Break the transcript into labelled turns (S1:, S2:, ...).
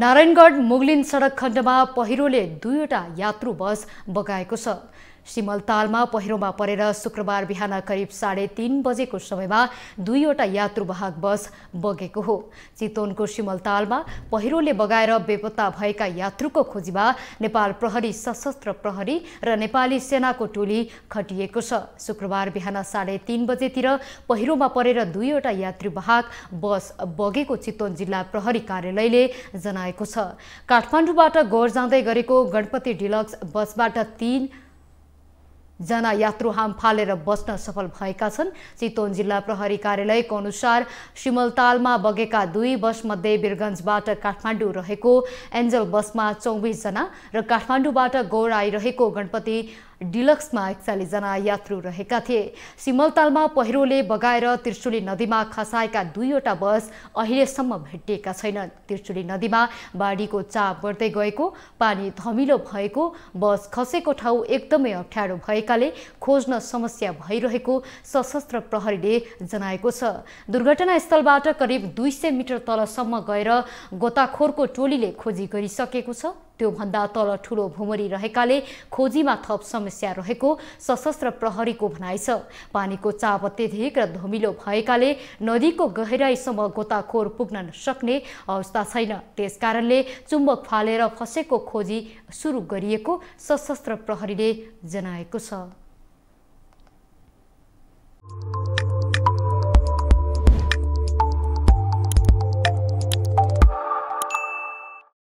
S1: नारायणगढ मुगलिन सडक खण्डमा पहिरोले दुईवटा यात्रु बस बगाएको छ सिमलतालमा पहिरोमा परेर शुक्रबार बिहान करिब साढे तिन बजेको समयमा दुईवटा यात्रुवाहक बस बगेको हो चितवनको सिमलतालमा पहिरोले बगाएर बेपत्ता भएका यात्रुको खोजीमा नेपाल प्रहरी सशस्त्र प्रहरी र नेपाली सेनाको टोली खटिएको छ शुक्रबार बिहान साढे तीन बजेतिर पहिरोमा परेर दुईवटा यात्रुवाहक बस बगेको चितवन जिल्ला प्रहरी कार्यालयले जनाएको छ काठमाडौँबाट गौर जाँदै गरेको गणपति डिलक्स बसबाट तीन जना हाम फालेर बस्न सफल भएका छन् चितवन जिल्ला प्रहरी कार्यालयको अनुसार सिमलतालमा बगेका दुई बसमध्ये वीरगन्जबाट काठमाडौँ रहेको एन्जल बसमा चौबिसजना र काठमाडौँबाट गौर आइरहेको गणपति डिलक्समा एकचालिसजना यात्रु रहेका थिए सिमलतालमा पहिरोले बगाएर त्रिचुली नदीमा खसाएका दुईवटा बस अहिलेसम्म भेटिएका छैनन् त्रिचुली नदीमा बाढीको चाप बढ्दै गएको पानी धमिलो भएको बस खसेको ठाउँ एकदमै अप्ठ्यारो भएकाले खोज्न समस्या भइरहेको सशस्त्र प्रहरीले जनाएको छ दुर्घटनास्थलबाट करिब दुई सय मिटर तलसम्म गएर गोताखोरको टोलीले खोजी गरिसकेको छ त्योभन्दा तल ठुलो भुमरी रहेकाले खोजीमा थप समस्या रहेको सशस्त्र प्रहरीको भनाइ छ पानीको चाप अत्यधिक र धमिलो भएकाले नदीको गहिराईसम्म गोताखोर पुग्न नसक्ने अवस्था छैन त्यसकारणले चुम्बक फालेर फसेको खोजी सुरु गरिएको सशस्त्र प्रहरीले जनाएको छ